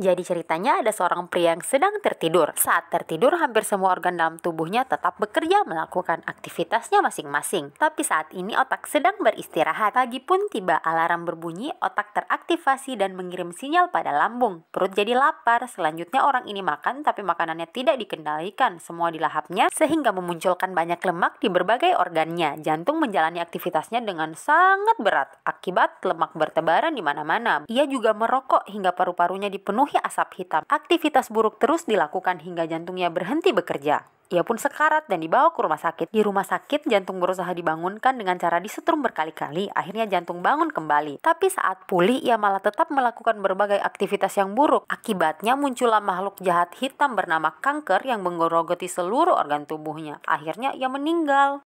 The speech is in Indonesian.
Jadi ceritanya ada seorang pria yang sedang tertidur. Saat tertidur hampir semua organ dalam tubuhnya tetap bekerja melakukan aktivitasnya masing-masing. Tapi saat ini otak sedang beristirahat. Pagi pun tiba alarm berbunyi, otak teraktivasi dan mengirim sinyal pada lambung. Perut jadi lapar, selanjutnya orang ini makan tapi makanannya tidak dikendalikan. Semua dilahapnya sehingga memunculkan banyak lemak di berbagai organnya. Jantung menjalani aktivitasnya dengan sangat berat akibat lemak bertebaran di mana-mana. Ia juga merokok hingga paru-parunya dipenuhi dipenuhi asap hitam. Aktivitas buruk terus dilakukan hingga jantungnya berhenti bekerja. Ia pun sekarat dan dibawa ke rumah sakit. Di rumah sakit, jantung berusaha dibangunkan dengan cara disetrum berkali-kali. Akhirnya jantung bangun kembali. Tapi saat pulih, ia malah tetap melakukan berbagai aktivitas yang buruk. Akibatnya muncullah makhluk jahat hitam bernama kanker yang menggerogoti seluruh organ tubuhnya. Akhirnya ia meninggal.